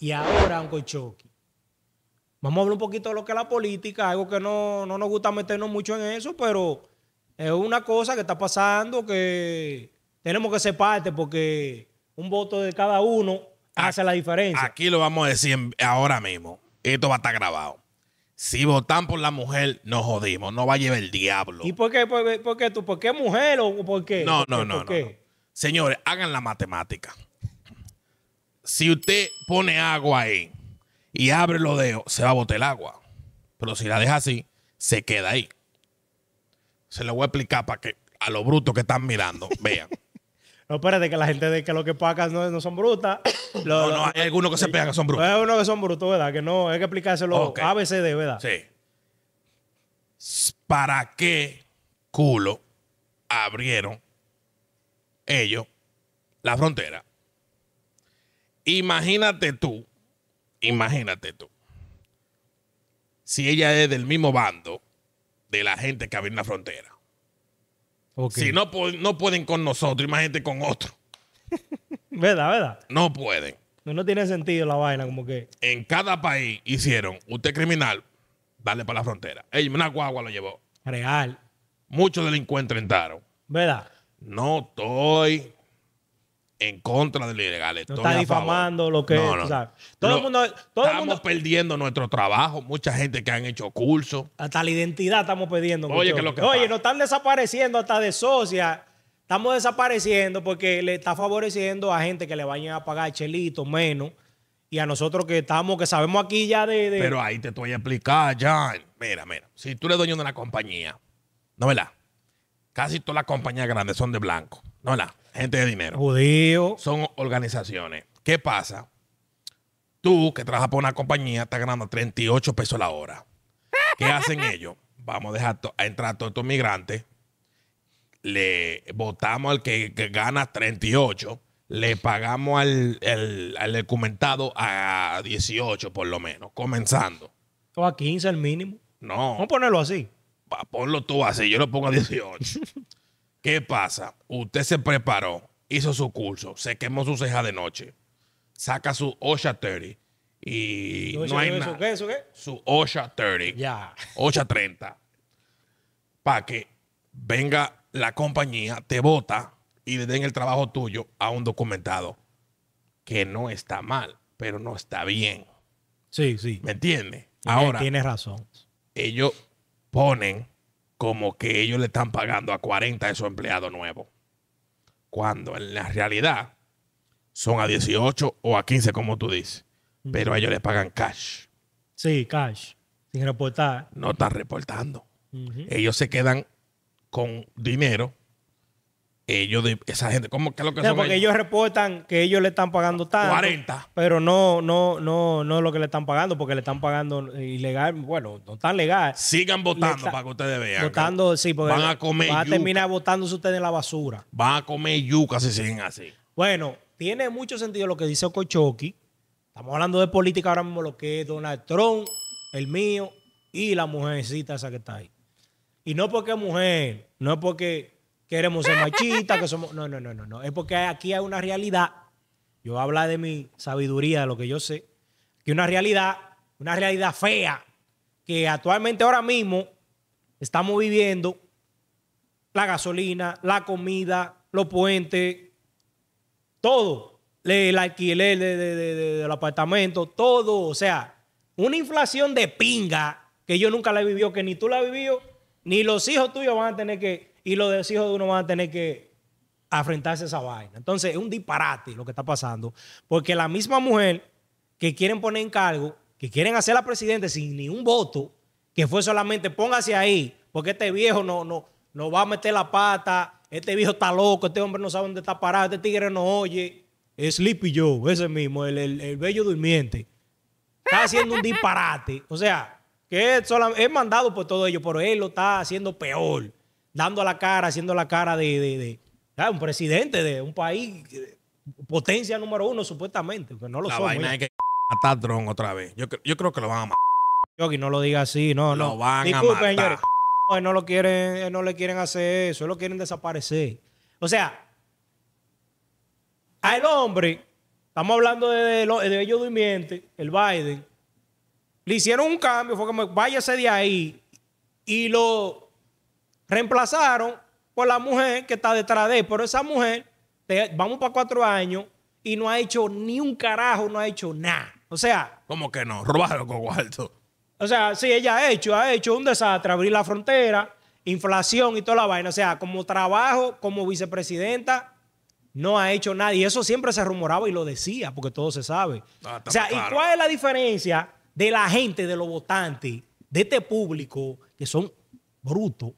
y ahora un Choki. Vamos a hablar un poquito de lo que es la política, algo que no, nos gusta meternos mucho en eso, pero es una cosa que está pasando que tenemos que ser parte porque un voto de cada uno hace la diferencia. Aquí lo vamos a decir ahora mismo. Esto va a estar grabado. Si votan por la mujer, nos jodimos. No va a llevar el diablo. ¿Y por qué, por, qué tú? ¿Por qué mujer o por qué? No, no, no. Señores, hagan la matemática si usted pone agua ahí y abre los dedos, se va a botar el agua. Pero si la deja así, se queda ahí. Se lo voy a explicar para que a los brutos que están mirando vean. No, espérate, que la gente de que lo que pagan no, no son brutas. no, no, hay algunos que se pegan que son brutos. Hay algunos que son brutos, ¿verdad? Que no, hay que explicárselo okay. ABCD, ¿verdad? Sí. ¿Para qué culo abrieron ellos la frontera Imagínate tú, imagínate tú, si ella es del mismo bando de la gente que abrió la frontera. Si no, no pueden con nosotros, imagínate con otro. ¿Verdad, verdad? No pueden. No, tiene sentido la vaina, como que. En cada país hicieron, usted criminal, dale para la frontera. el una guagua lo llevó. Real. Muchos delincuentes entraron. ¿Verdad? No estoy en contra de lo ilegal. está difamando lo que no, el mundo, estamos perdiendo nuestro trabajo, mucha gente que han hecho cursos. Hasta la identidad estamos perdiendo. Oye, que lo que Oye, nos están desapareciendo hasta de socia. Estamos desapareciendo porque le está favoreciendo a gente que le vayan a pagar chelito menos. Y a nosotros que estamos, que sabemos aquí ya de, Pero ahí te voy a explicar, ya. Mira, mira. Si tú eres dueño de una compañía, ¿no la Casi todas las compañías grandes son de blanco, ¿no la gente de dinero. judío Son organizaciones. ¿Qué pasa? Tú que trabajas por una compañía estás ganando 38 pesos la hora. ¿Qué hacen ellos? Vamos a dejar a entrar a todos estos migrantes. Le votamos al que, gana 38. Le pagamos al, documentado a 18 por lo menos, comenzando. O a 15 al mínimo. No. Vamos a ponerlo así. ponlo tú así, yo lo pongo a 18. ¿Qué pasa? Usted se preparó, hizo su curso, se quemó su ceja de noche, saca su OSHA 30 y no, hay ¿Su qué? ¿Su OSHA 30. Ya. OSHA 30. Para que venga la compañía, te vota y le den el trabajo tuyo a un documentado. Que no está mal, pero no está bien. Sí, sí. ¿Me entiende? Ahora. tiene razón. Ellos ponen como que ellos le están pagando a 40 de esos empleados nuevos, cuando en la realidad son a 18 o a 15, como tú dices, pero ellos le pagan cash. Sí, cash, sin reportar. No están reportando. Ellos se quedan con dinero ellos, de, esa gente, ¿cómo que es lo que son Porque ellos? reportan que ellos le están pagando tanto. 40. Pero no, no, no, no es lo que le están pagando, porque le están pagando ilegal, bueno, no tan legal. Sigan votando para que ustedes vean. Votando, sí, porque van a comer van a terminar votándose ustedes en la basura. Van a comer yuca si siguen así. Bueno, tiene mucho sentido lo que dice Okochoki. Estamos hablando de política ahora mismo, lo que es Donald Trump, el mío, y la mujercita esa que está ahí. Y no porque mujer, no es porque queremos ser machistas, que somos... No, no, no, no, no. Es porque aquí hay una realidad. Yo habla de mi sabiduría, de lo que yo sé. Que una realidad, una realidad fea, que actualmente ahora mismo estamos viviendo la gasolina, la comida, los puentes, todo. El alquiler del apartamento, todo. O sea, una inflación de pinga que yo nunca la he vivido, que ni tú la has vivido, ni los hijos tuyos van a tener que y los hijos de uno van a tener que afrentarse a esa vaina. Entonces, es un disparate lo que está pasando, porque la misma mujer que quieren poner en cargo, que quieren hacer la presidenta sin ni un voto, que fue solamente póngase ahí, porque este viejo no, no, no va a meter la pata, este viejo está loco, este hombre no sabe dónde está parado, este tigre no oye. Es Sleepy Joe, ese mismo, el, bello durmiente. Está haciendo un disparate. O sea, que es, es mandado por todo ello, pero él lo está haciendo peor dando la cara, haciendo la cara de, ah, un presidente de un país, potencia número uno, supuestamente, no lo la Vaina es que matar otra vez. Yo, creo que lo van a matar. Yogi, no lo diga así, no, lo no. Van a matar. No, lo quieren, no le quieren hacer eso, lo quieren desaparecer. O sea, al hombre, estamos hablando de, de, de ellos durmientes, el Biden, le hicieron un cambio, fue como váyase de ahí y lo reemplazaron por la mujer que está detrás de él. Pero esa mujer, vamos para cuatro años y no ha hecho ni un carajo, no ha hecho nada. O sea. ¿Cómo que no? Robado con cuarto. O sea, sí, ella ha hecho, ha hecho un desastre, abrir la frontera, inflación y toda la vaina. O sea, como trabajo, como vicepresidenta, no ha hecho nada. Y eso siempre se rumoraba y lo decía, porque todo se sabe. Ah, o sea, ¿y cuál es la diferencia de la gente, de los votantes, de este público, que son brutos?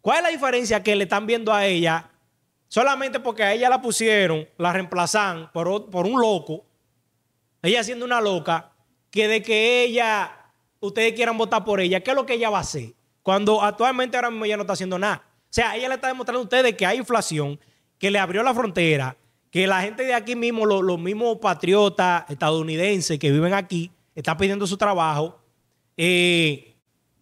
¿Cuál es la diferencia que le están viendo a ella? Solamente porque a ella la pusieron, la reemplazan por, por un loco, ella siendo una loca, que de que ella, ustedes quieran votar por ella, ¿qué es lo que ella va a hacer? Cuando actualmente ahora mismo ella no está haciendo nada. O sea, ella le está demostrando a ustedes que hay inflación, que le abrió la frontera, que la gente de aquí mismo, los, los mismos patriotas estadounidenses que viven aquí, están pidiendo su trabajo. Eh,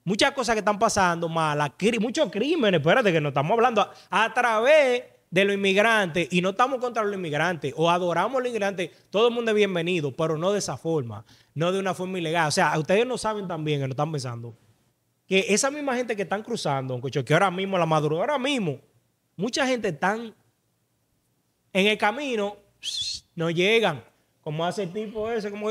muchas cosas que están pasando malas, muchos crímenes, espérate que no estamos hablando a, través de los inmigrantes y no estamos contra los inmigrantes o adoramos a los inmigrantes, todo el mundo es bienvenido, pero no de esa forma, no de una forma ilegal. O sea, ustedes no saben también que no están pensando que esa misma gente que están cruzando, que ahora mismo, la madrugada, ahora mismo, mucha gente están en el camino, no llegan, como hace el tipo ese, como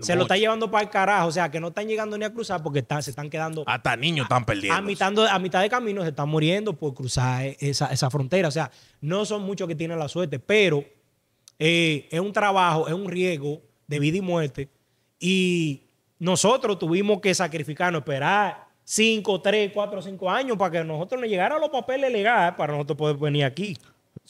se lo está llevando para el carajo. O sea, que no están llegando ni a cruzar porque están, se están quedando. Hasta niños están perdiendo. A, mitad, a mitad de camino se están muriendo por cruzar esa, frontera. O sea, no son muchos que tienen la suerte, pero eh, es un trabajo, es un riesgo de vida y muerte. Y nosotros tuvimos que sacrificarnos, esperar 5, 3, 4, 5 años para que nosotros nos llegaran los papeles legales para nosotros poder venir aquí.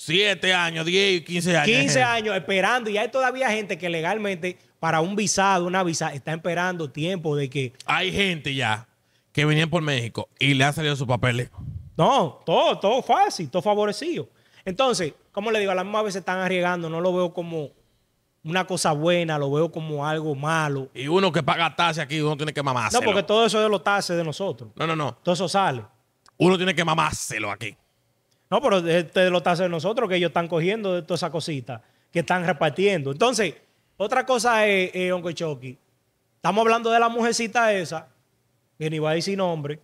Siete años, 10, 15 años. 15 años esperando. Y hay todavía gente que legalmente, para un visado, una visa, está esperando tiempo de que. Hay gente ya que venían por México y le ha salido sus papeles. No, todo, todo fácil, todo favorecido. Entonces, como le digo, a las mismas veces están arriesgando, no lo veo como una cosa buena, lo veo como algo malo. Y uno que paga tasas aquí, uno tiene que mamárselo. No, porque todo eso es de los tasas de nosotros. No, no, no. Todo eso sale. Uno tiene que mamárselo aquí. No, pero este lo está haciendo nosotros, que ellos están cogiendo de todas esas cositas, que están repartiendo. Entonces, otra cosa es, eh, Onco estamos hablando de la mujercita esa, que ni va a decir nombre,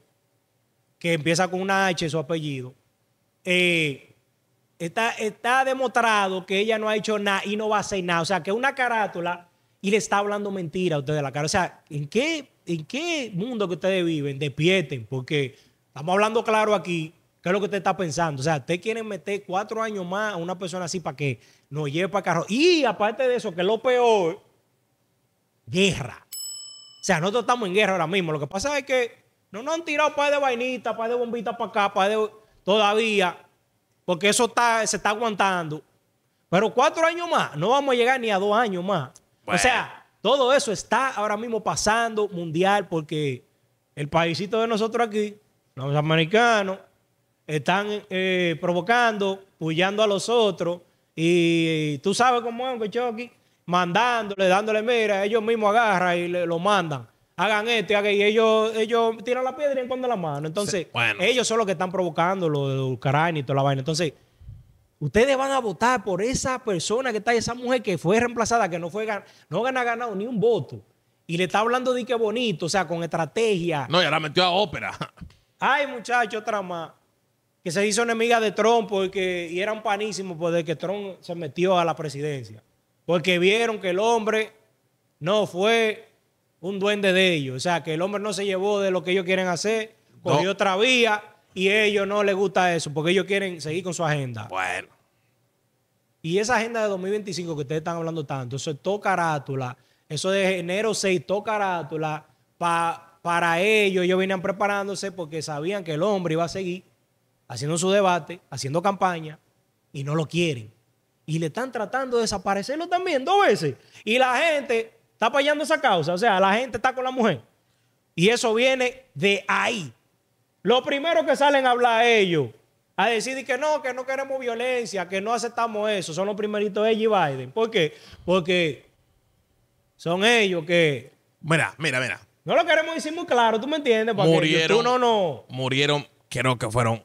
que empieza con una H su apellido. Eh, está, está demostrado que ella no ha hecho nada y no va a hacer nada. O sea, que una carátula y le está hablando mentira a ustedes de la cara. O sea, ¿en qué, ¿en qué mundo que ustedes viven? despierten? porque estamos hablando claro aquí ¿Qué es lo que usted está pensando? O sea, usted quiere meter cuatro años más a una persona así para que nos lleve para carro. Y aparte de eso, que es lo peor, guerra. O sea, nosotros estamos en guerra ahora mismo. Lo que pasa es que no nos han tirado par de vainita par de bombita para acá, par de... Todavía, porque eso está, se está aguantando. Pero cuatro años más, no vamos a llegar ni a dos años más. O sea, todo eso está ahora mismo pasando mundial porque el paísito de nosotros aquí, los americanos, están eh, provocando, puyando a los otros, y tú sabes cómo es Choki, mandándole, dándole, mira, ellos mismos agarran y lo mandan. Hagan esto y hagan, y ellos, ellos tiran la piedra y ponen la mano. Entonces, ellos son los que están provocando los de y toda la vaina. Entonces, ustedes van a votar por esa persona que está, esa mujer que fue reemplazada, que no fue no gana ganado ni un voto. Y le está hablando de que bonito, o sea, con estrategia. No, ya la metió a ópera. Ay, muchachos, otra más que se hizo enemiga de Trump porque, y eran panísimos porque que Trump se metió a la presidencia. Porque vieron que el hombre no fue un duende de ellos. O sea, que el hombre no se llevó de lo que ellos quieren hacer, cogió otra vía y a ellos no les gusta eso porque ellos quieren seguir con su agenda. Bueno. Y esa agenda de 2025 que ustedes están hablando tanto, eso es todo carátula. Eso de enero 6, todo carátula. para ellos, ellos venían preparándose porque sabían que el hombre iba a seguir haciendo su debate, haciendo campaña, y no lo quieren. Y le están tratando de desaparecerlo también dos veces. Y la gente está apoyando esa causa. O sea, la gente está con la mujer. Y eso viene de ahí. Lo primero que salen a hablar ellos, a decir que no, que no queremos violencia, que no aceptamos eso, son los primeritos ellos y Biden. ¿Por qué? Porque son ellos que... Mira, mira, mira. No lo queremos decir muy claro, ¿tú me entiendes? murieron, no, no. Murieron, creo que fueron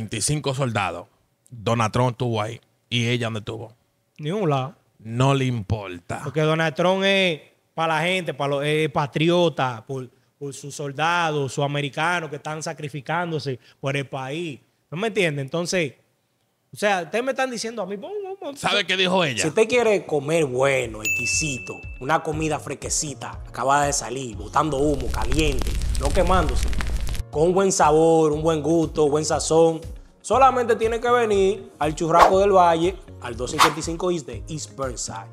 25 soldados. Donatron estuvo ahí. ¿Y ella no estuvo? Ni un lado. No le importa. Porque Donald es para la gente, para los es patriota, por, sus soldados, sus americanos que están sacrificándose por el país. ¿No me entiende? Entonces, o sea, ustedes me están diciendo a mí, ¿sabe qué dijo ella? Si usted quiere comer bueno, exquisito, una comida fresquecita, acabada de salir, botando humo, caliente, no quemándose, con buen sabor, un buen gusto, buen sazón. Solamente tiene que venir al Churraco del Valle, al 255 East de East Burnside,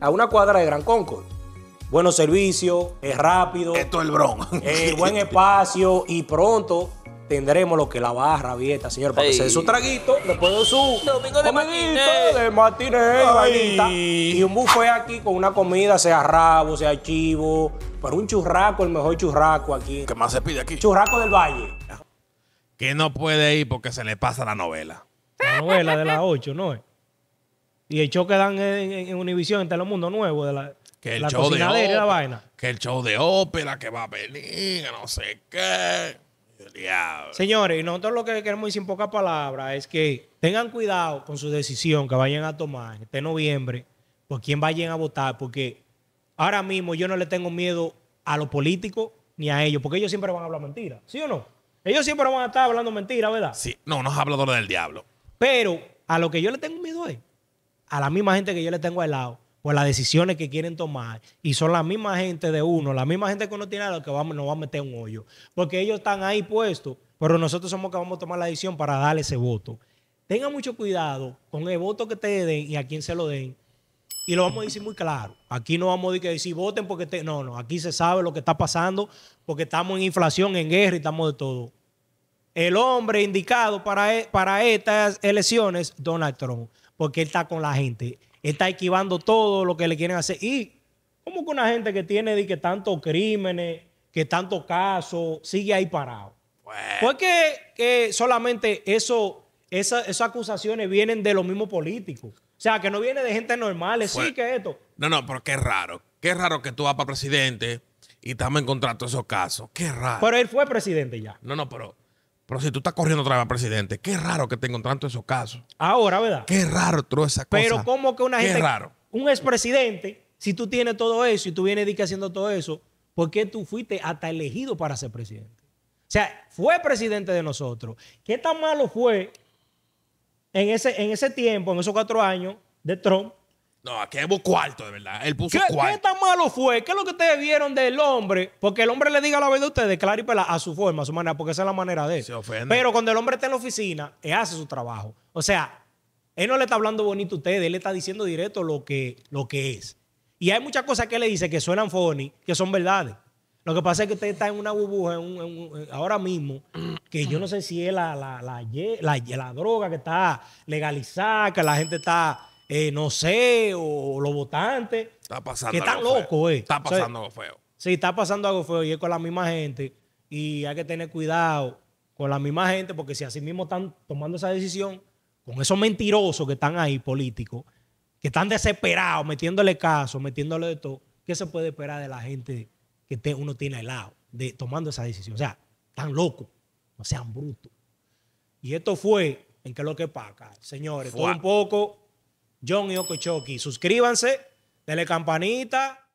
a una cuadra de Gran Concord. Buenos servicios, es rápido. Esto es el bronco. Eh, buen espacio y pronto tendremos lo que la barra vieta, señor, para que se dé su traguito, después de su domingo de matiné. y un bufé aquí con una comida, sea rabo, sea chivo, pero un churraco, el mejor churraco aquí. ¿Qué más se pide aquí? Churraco del Valle. Que no puede ir porque se le pasa la novela. La novela de las 8, ¿no Y el show que dan en, Univision, en Univisión, en Telemundo Nuevo, de la, que el show de ópera, la vaina. Que el show de ópera que va a venir, no sé qué. Señores Señores, nosotros lo que queremos decir en pocas palabras es que tengan cuidado con su decisión que vayan a tomar este noviembre, por quien vayan a votar, porque ahora mismo yo no le tengo miedo a los políticos ni a ellos, porque ellos siempre van a hablar mentiras, ¿sí o no? Ellos siempre van a estar hablando mentiras, ¿verdad? Sí, no, no es hablador del diablo. Pero a lo que yo le tengo miedo es a la misma gente que yo le tengo al lado por las decisiones que quieren tomar. Y son la misma gente de uno, la misma gente que no tiene nada que nos va a meter un hoyo. Porque ellos están ahí puestos, pero nosotros somos los que vamos a tomar la decisión para darle ese voto. Tenga mucho cuidado con el voto que te den y a quién se lo den. Y lo vamos a decir muy claro. Aquí no vamos a decir voten porque no, no. Aquí se sabe lo que está pasando porque estamos en inflación, en guerra y estamos de todo. El hombre indicado para, e-, para estas elecciones, Donald Trump, porque él está con la gente está esquivando todo lo que le quieren hacer. Y ¿Cómo que una gente que tiene de que tantos crímenes, que tantos casos, sigue ahí parado? Pues que solamente eso, esas acusaciones vienen de los mismos políticos. O sea, que no viene de gente normal. Sí, que esto. No, no, pero qué raro. Qué raro que tú vas para presidente y estamos encontrando esos casos. Qué raro. Pero él fue presidente ya. No, no, pero pero si tú estás corriendo otra vez presidente, qué raro que te todos esos casos. Ahora, ¿verdad? Qué raro todas esa cosa. Pero cómo que una qué gente... raro. Un expresidente, si tú tienes todo eso y tú vienes diciendo haciendo todo eso, ¿por qué tú fuiste hasta elegido para ser presidente? O sea, fue presidente de nosotros. ¿Qué tan malo fue en ese, en ese tiempo, en esos cuatro años de Trump, no, aquí un cuarto, de verdad. Él puso ¿Qué, cuarto. ¿Qué tan malo fue? ¿Qué es lo que ustedes vieron del hombre? Porque el hombre le diga la verdad a ustedes, claro y pela, a su forma, a su manera, porque esa es la manera de él. Pero cuando el hombre está en la oficina, él hace su trabajo. O sea, él no le está hablando bonito a ustedes, él le está diciendo directo lo que, lo que es. Y hay muchas cosas que él le dice que suenan funny, que son verdades. Lo que pasa es que usted está en una burbuja ahora mismo, que yo no sé si es la, la, la droga que está legalizada, que la gente está eh, no sé, o, los votantes. Está pasando que están algo locos, eh. Está pasando algo feo. Sí, está pasando algo feo y es con la misma gente. Y hay que tener cuidado con la misma gente porque si así mismo están tomando esa decisión, con esos mentirosos que están ahí, políticos, que están desesperados, metiéndole caso, metiéndole de todo, ¿qué se puede esperar de la gente que te, uno tiene al lado de, tomando esa decisión? O sea, tan locos, no sean brutos. Y esto fue en es lo que pasa. señores, un poco John y Okochoki Suscríbanse, denle campanita,